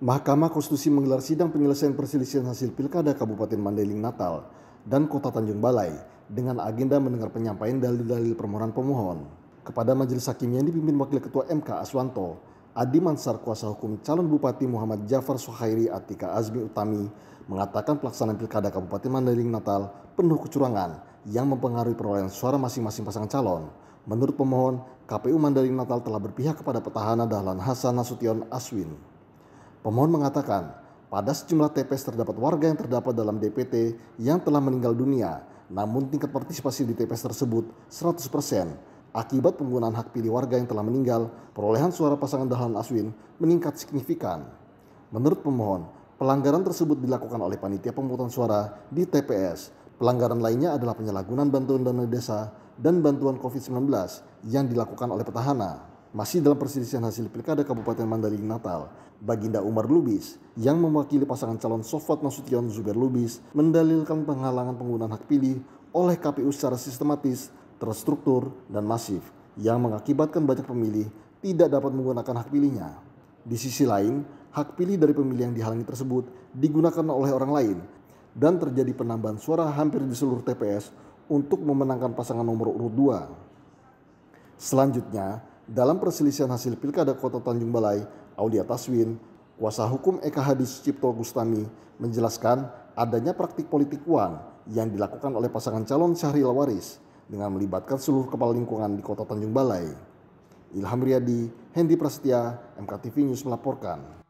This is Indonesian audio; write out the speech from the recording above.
Mahkamah Konstitusi menggelar sidang penyelesaian perselisihan hasil pilkada Kabupaten Mandailing Natal dan Kota Tanjung Balai dengan agenda mendengar penyampaian dalil-dalil permohonan pemohon. Kepada majelis hakim yang dipimpin Wakil Ketua MK Aswanto, Adi Mansar kuasa hukum calon Bupati Muhammad Jafar Suhairi Atika Azmi Utami mengatakan pelaksanaan pilkada Kabupaten Mandailing Natal penuh kecurangan yang mempengaruhi perolehan suara masing-masing pasangan calon. Menurut pemohon, KPU Mandailing Natal telah berpihak kepada petahana Dahlan Hasan Nasution Aswin. Pemohon mengatakan, pada sejumlah TPS terdapat warga yang terdapat dalam DPT yang telah meninggal dunia, namun tingkat partisipasi di TPS tersebut 100%. Akibat penggunaan hak pilih warga yang telah meninggal, perolehan suara pasangan Dahlan Aswin meningkat signifikan. Menurut pemohon, pelanggaran tersebut dilakukan oleh panitia pemungutan suara di TPS. Pelanggaran lainnya adalah penyalahgunaan bantuan dana desa dan bantuan COVID-19 yang dilakukan oleh petahana. Masih dalam perselisihan hasil pilkada Kabupaten Mandailing Natal, Baginda Umar Lubis yang mewakili pasangan calon Sofat Nasution Zuber Lubis mendalilkan penghalangan penggunaan hak pilih oleh KPU secara sistematis, terstruktur, dan masif yang mengakibatkan banyak pemilih tidak dapat menggunakan hak pilihnya. Di sisi lain, hak pilih dari pemilih yang dihalangi tersebut digunakan oleh orang lain dan terjadi penambahan suara hampir di seluruh TPS untuk memenangkan pasangan nomor urut 2. Selanjutnya, dalam perselisihan hasil pilkada kota Tanjung Balai, Aulia Taswin, kuasa hukum Eka Hadi Cipto Gustami, menjelaskan adanya praktik politik uang yang dilakukan oleh pasangan calon Syahril Waris dengan melibatkan seluruh kepala lingkungan di kota Tanjung Balai. Ilham Riyadi, Hendi Prasetya, MKTV News melaporkan.